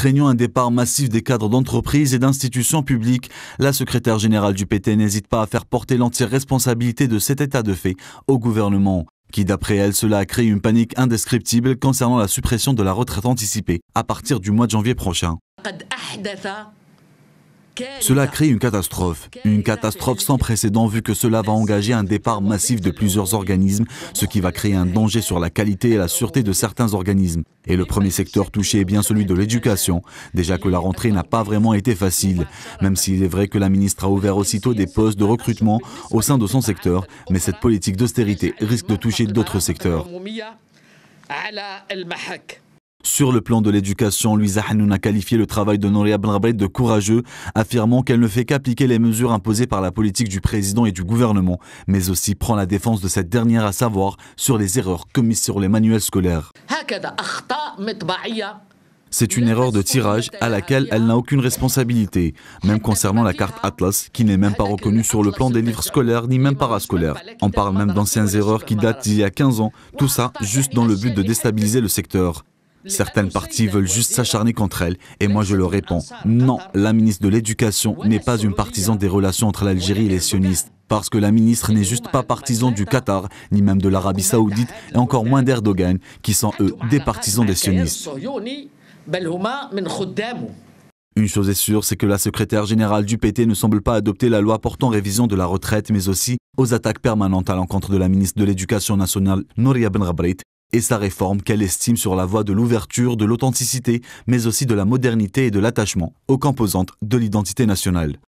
craignant un départ massif des cadres d'entreprises et d'institutions publiques, la secrétaire générale du PT n'hésite pas à faire porter l'entière responsabilité de cet état de fait au gouvernement qui d'après elle cela a créé une panique indescriptible concernant la suppression de la retraite anticipée à partir du mois de janvier prochain. Cela crée une catastrophe, une catastrophe sans précédent vu que cela va engager un départ massif de plusieurs organismes, ce qui va créer un danger sur la qualité et la sûreté de certains organismes. Et le premier secteur touché est bien celui de l'éducation, déjà que la rentrée n'a pas vraiment été facile, même s'il est vrai que la ministre a ouvert aussitôt des postes de recrutement au sein de son secteur, mais cette politique d'austérité risque de toucher d'autres secteurs. Sur le plan de l'éducation, Louisa Hanoun a qualifié le travail de Nouria Ben de courageux, affirmant qu'elle ne fait qu'appliquer les mesures imposées par la politique du président et du gouvernement, mais aussi prend la défense de cette dernière à savoir sur les erreurs commises sur les manuels scolaires. C'est une erreur de tirage à laquelle elle n'a aucune responsabilité, même concernant la carte Atlas, qui n'est même pas reconnue sur le plan des livres scolaires ni même parascolaires. On parle même d'anciennes erreurs qui datent d'il y a 15 ans, tout ça juste dans le but de déstabiliser le secteur. Certaines parties veulent juste s'acharner contre elle, et moi je leur réponds non, la ministre de l'Éducation n'est pas une partisane des relations entre l'Algérie et les sionistes, parce que la ministre n'est juste pas partisan du Qatar, ni même de l'Arabie saoudite, et encore moins d'Erdogan, qui sont eux des partisans des sionistes. Une chose est sûre, c'est que la secrétaire générale du PT ne semble pas adopter la loi portant révision de la retraite, mais aussi aux attaques permanentes à l'encontre de la ministre de l'Éducation nationale, Nouria Ben Rabrit, et sa réforme qu'elle estime sur la voie de l'ouverture, de l'authenticité, mais aussi de la modernité et de l'attachement aux composantes de l'identité nationale.